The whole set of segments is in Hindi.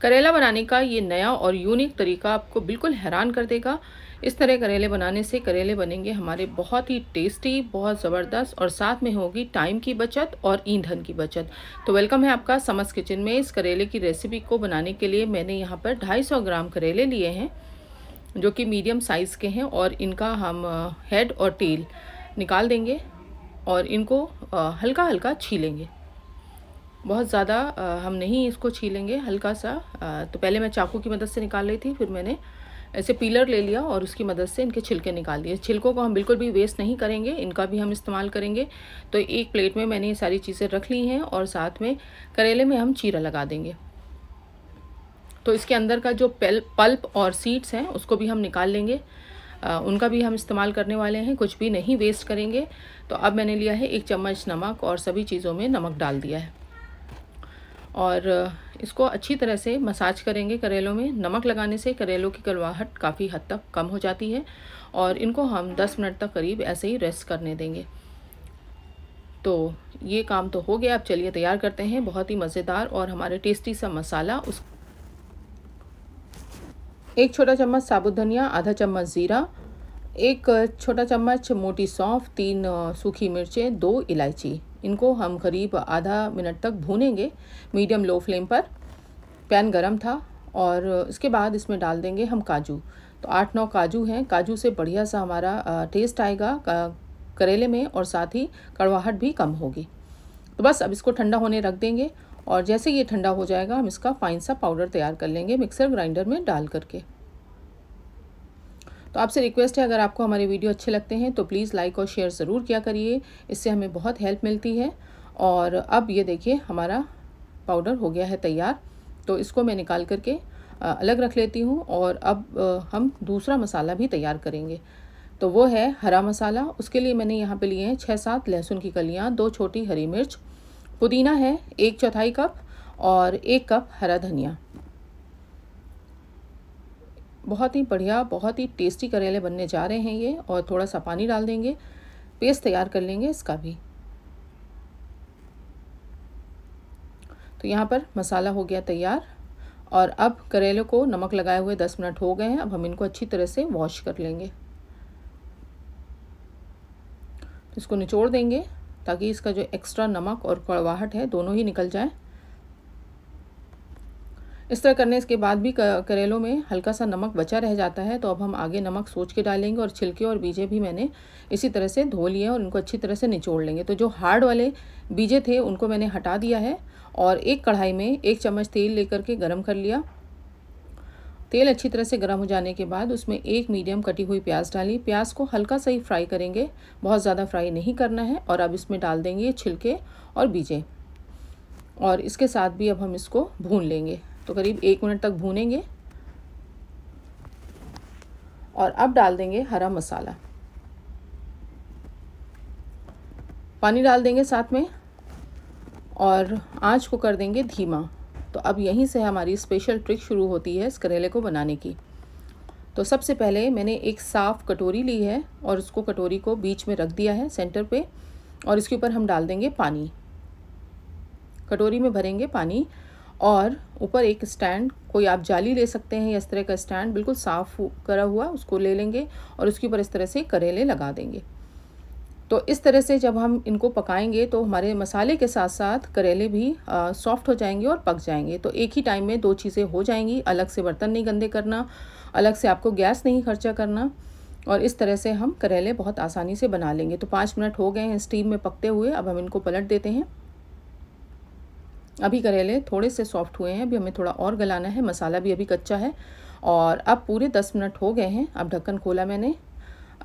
करेला बनाने का ये नया और यूनिक तरीका आपको बिल्कुल हैरान कर देगा इस तरह करेले बनाने से करेले बनेंगे हमारे बहुत ही टेस्टी बहुत ज़बरदस्त और साथ में होगी टाइम की बचत और ईंधन की बचत तो वेलकम है आपका समस किचन में इस करेले की रेसिपी को बनाने के लिए मैंने यहाँ पर 250 ग्राम करेले लिए हैं जो कि मीडियम साइज़ के हैं और इनका हम हेड और टेल निकाल देंगे और इनको हल्का हल्का छीलेंगे बहुत ज़्यादा हम नहीं इसको छीलेंगे हल्का सा आ, तो पहले मैं चाकू की मदद से निकाल रही थी फिर मैंने ऐसे पीलर ले लिया और उसकी मदद से इनके छिलके निकाल दिए छिलकों को हम बिल्कुल भी वेस्ट नहीं करेंगे इनका भी हम इस्तेमाल करेंगे तो एक प्लेट में मैंने ये सारी चीज़ें रख ली हैं और साथ में करेले में हम चीरा लगा देंगे तो इसके अंदर का जो पल, पल्प और सीड्स हैं उसको भी हम निकाल लेंगे आ, उनका भी हम इस्तेमाल करने वाले हैं कुछ भी नहीं वेस्ट करेंगे तो अब मैंने लिया है एक चम्मच नमक और सभी चीज़ों में नमक डाल दिया है और इसको अच्छी तरह से मसाज करेंगे करेलों में नमक लगाने से करेलों की करवाहट काफ़ी हद तक कम हो जाती है और इनको हम 10 मिनट तक करीब ऐसे ही रेस्ट करने देंगे तो ये काम तो हो गया अब चलिए तैयार करते हैं बहुत ही मज़ेदार और हमारे टेस्टी सा मसाला उस एक छोटा चम्मच साबुत धनिया आधा चम्मच ज़ीरा एक छोटा चम्मच मोटी सौंफ तीन सूखी मिर्चें दो इलायची इनको हम करीब आधा मिनट तक भूनेंगे मीडियम लो फ्लेम पर पैन गरम था और इसके बाद इसमें डाल देंगे हम काजू तो आठ नौ काजू हैं काजू से बढ़िया सा हमारा टेस्ट आएगा करेले में और साथ ही कड़वाहट भी कम होगी तो बस अब इसको ठंडा होने रख देंगे और जैसे ये ठंडा हो जाएगा हम इसका फाइन सा पाउडर तैयार कर लेंगे मिक्सर ग्राइंडर में डाल करके तो आपसे रिक्वेस्ट है अगर आपको हमारे वीडियो अच्छे लगते हैं तो प्लीज़ लाइक और शेयर ज़रूर किया करिए इससे हमें बहुत हेल्प मिलती है और अब ये देखिए हमारा पाउडर हो गया है तैयार तो इसको मैं निकाल करके अलग रख लेती हूँ और अब हम दूसरा मसाला भी तैयार करेंगे तो वो है हरा मसाला उसके लिए मैंने यहाँ पे लिए हैं छः सात लहसुन की कलियाँ दो छोटी हरी मिर्च पुदीना है एक चौथाई कप और एक कप हरा धनिया बहुत ही बढ़िया बहुत ही टेस्टी करेले बनने जा रहे हैं ये और थोड़ा सा पानी डाल देंगे पेस्ट तैयार कर लेंगे इसका भी तो यहाँ पर मसाला हो गया तैयार और अब करेले को नमक लगाए हुए दस मिनट हो गए हैं अब हम इनको अच्छी तरह से वॉश कर लेंगे इसको निचोड़ देंगे ताकि इसका जो एक्स्ट्रा नमक और कड़वाहट है दोनों ही निकल जाए इस तरह करने इसके बाद भी करेलों में हल्का सा नमक बचा रह जाता है तो अब हम आगे नमक सोच के डालेंगे और छिलके और बीजे भी मैंने इसी तरह से धो लिए और उनको अच्छी तरह से निचोड़ लेंगे तो जो हार्ड वाले बीजे थे उनको मैंने हटा दिया है और एक कढ़ाई में एक चम्मच तेल लेकर के गर्म कर लिया तेल अच्छी तरह से गर्म हो जाने के बाद उसमें एक मीडियम कटी हुई प्याज डाली प्याज को हल्का सा ही फ्राई करेंगे बहुत ज़्यादा फ्राई नहीं करना है और अब इसमें डाल देंगे छिलके और बीजे और इसके साथ भी अब हम इसको भून लेंगे तो करीब एक मिनट तक भूनेंगे और अब डाल देंगे हरा मसाला पानी डाल देंगे साथ में और आंच को कर देंगे धीमा तो अब यहीं से हमारी स्पेशल ट्रिक शुरू होती है इस करेले को बनाने की तो सबसे पहले मैंने एक साफ़ कटोरी ली है और उसको कटोरी को बीच में रख दिया है सेंटर पे और इसके ऊपर हम डाल देंगे पानी कटोरी में भरेंगे पानी और ऊपर एक स्टैंड कोई आप जाली ले सकते हैं या इस तरह का स्टैंड बिल्कुल साफ़ करा हुआ उसको ले लेंगे और उसके ऊपर इस तरह से करेले लगा देंगे तो इस तरह से जब हम इनको पकाएंगे तो हमारे मसाले के साथ साथ करेले भी सॉफ्ट हो जाएंगे और पक जाएंगे तो एक ही टाइम में दो चीज़ें हो जाएंगी अलग से बर्तन नहीं गंदे करना अलग से आपको गैस नहीं खर्चा करना और इस तरह से हम करेले बहुत आसानी से बना लेंगे तो पाँच मिनट हो गए हैं स्टीम में पकते हुए अब हम इनको पलट देते हैं अभी करेले थोड़े से सॉफ्ट हुए हैं अभी हमें थोड़ा और गलाना है मसाला भी अभी कच्चा है और अब पूरे दस मिनट हो गए हैं अब ढक्कन खोला मैंने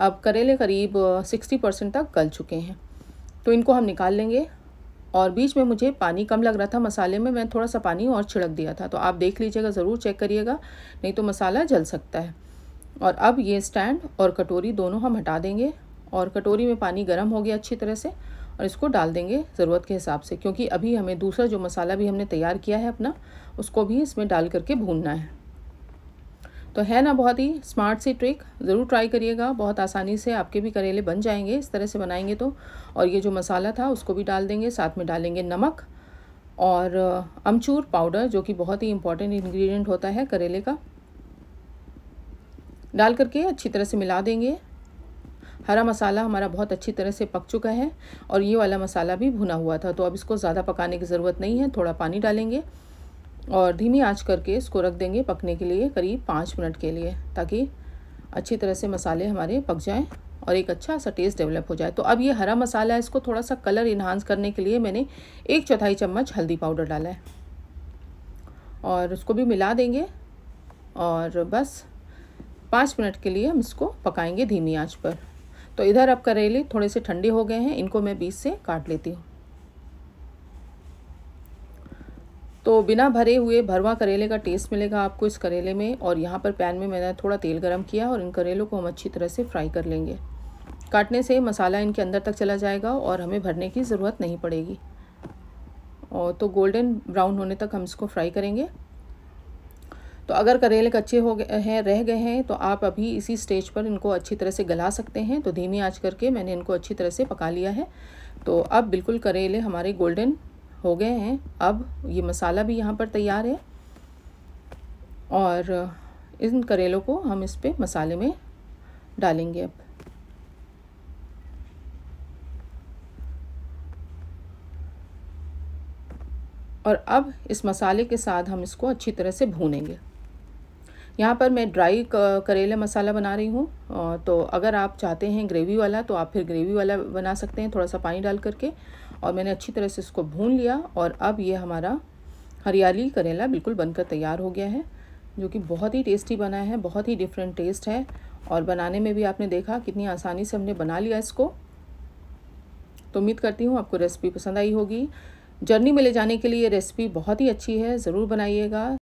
अब करेले करीब सिक्सटी परसेंट तक गल चुके हैं तो इनको हम निकाल लेंगे और बीच में मुझे पानी कम लग रहा था मसाले में मैं थोड़ा सा पानी और छिड़क दिया था तो आप देख लीजिएगा ज़रूर चेक करिएगा नहीं तो मसाला जल सकता है और अब ये स्टैंड और कटोरी दोनों हम हटा देंगे और कटोरी में पानी गर्म हो गया अच्छी तरह से और इसको डाल देंगे ज़रूरत के हिसाब से क्योंकि अभी हमें दूसरा जो मसाला भी हमने तैयार किया है अपना उसको भी इसमें डाल करके भूनना है तो है ना बहुत ही स्मार्ट सी ट्रिक ज़रूर ट्राई करिएगा बहुत आसानी से आपके भी करेले बन जाएंगे इस तरह से बनाएंगे तो और ये जो मसाला था उसको भी डाल देंगे साथ में डालेंगे नमक और अमचूर पाउडर जो कि बहुत ही इम्पॉर्टेंट इंग्रेडिएंट होता है करेले का डाल करके अच्छी तरह से मिला देंगे हरा मसाला हमारा बहुत अच्छी तरह से पक चुका है और ये वाला मसाला भी भुना हुआ था तो अब इसको ज़्यादा पकाने की ज़रूरत नहीं है थोड़ा पानी डालेंगे और धीमी आँच करके इसको रख देंगे पकने के लिए करीब पाँच मिनट के लिए ताकि अच्छी तरह से मसाले हमारे पक जाएँ और एक अच्छा सा टेस्ट डेवलप हो जाए तो अब ये हरा मसाला है इसको थोड़ा सा कलर इन्हांस करने के लिए मैंने एक चौथाई चम्मच हल्दी पाउडर डाला है और उसको भी मिला देंगे और बस पाँच मिनट के लिए हम इसको पकाएंगे धीमी आंच पर तो इधर अब करेले थोड़े से ठंडे हो गए हैं इनको मैं बीच से काट लेती हूँ तो बिना भरे हुए भरवा करेले का टेस्ट मिलेगा आपको इस करेले में और यहाँ पर पैन में मैंने थोड़ा तेल गरम किया और इन करेलों को हम अच्छी तरह से फ्राई कर लेंगे काटने से मसाला इनके अंदर तक चला जाएगा और हमें भरने की ज़रूरत नहीं पड़ेगी और तो गोल्डन ब्राउन होने तक हम इसको फ्राई करेंगे तो अगर करेले कच्चे हो गए हैं रह गए हैं तो आप अभी इसी स्टेज पर इनको अच्छी तरह से गला सकते हैं तो धीमी आंच करके मैंने इनको अच्छी तरह से पका लिया है तो अब बिल्कुल करेले हमारे गोल्डन हो गए हैं अब ये मसाला भी यहाँ पर तैयार है और इन करेलों को हम इस पर मसाले में डालेंगे अब और अब इस मसाले के साथ हम इसको अच्छी तरह से भूनेंगे यहाँ पर मैं ड्राई uh, करेला मसाला बना रही हूँ uh, तो अगर आप चाहते हैं ग्रेवी वाला तो आप फिर ग्रेवी वाला बना सकते हैं थोड़ा सा पानी डाल करके और मैंने अच्छी तरह से इसको भून लिया और अब ये हमारा हरियाली करेला बिल्कुल बनकर तैयार हो गया है जो कि बहुत ही टेस्टी बना है बहुत ही डिफरेंट टेस्ट है और बनाने में भी आपने देखा कितनी आसानी से हमने बना लिया इसको तो उम्मीद करती हूँ आपको रेसिपी पसंद आई होगी जर्नी में ले जाने के लिए रेसिपी बहुत ही अच्छी है ज़रूर बनाइएगा